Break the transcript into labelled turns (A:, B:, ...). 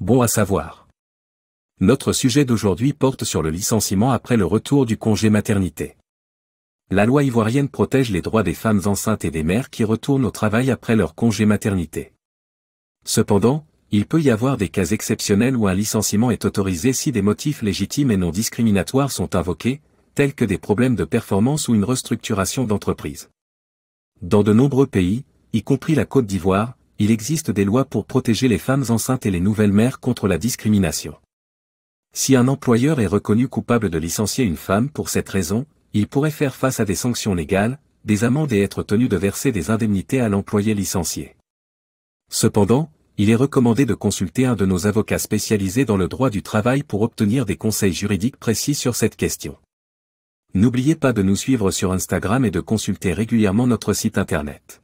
A: Bon à savoir. Notre sujet d'aujourd'hui porte sur le licenciement après le retour du congé maternité. La loi ivoirienne protège les droits des femmes enceintes et des mères qui retournent au travail après leur congé maternité. Cependant, il peut y avoir des cas exceptionnels où un licenciement est autorisé si des motifs légitimes et non discriminatoires sont invoqués, tels que des problèmes de performance ou une restructuration d'entreprise. Dans de nombreux pays, y compris la Côte d'Ivoire, il existe des lois pour protéger les femmes enceintes et les nouvelles mères contre la discrimination. Si un employeur est reconnu coupable de licencier une femme pour cette raison, il pourrait faire face à des sanctions légales, des amendes et être tenu de verser des indemnités à l'employé licencié. Cependant, il est recommandé de consulter un de nos avocats spécialisés dans le droit du travail pour obtenir des conseils juridiques précis sur cette question. N'oubliez pas de nous suivre sur Instagram et de consulter régulièrement notre site internet.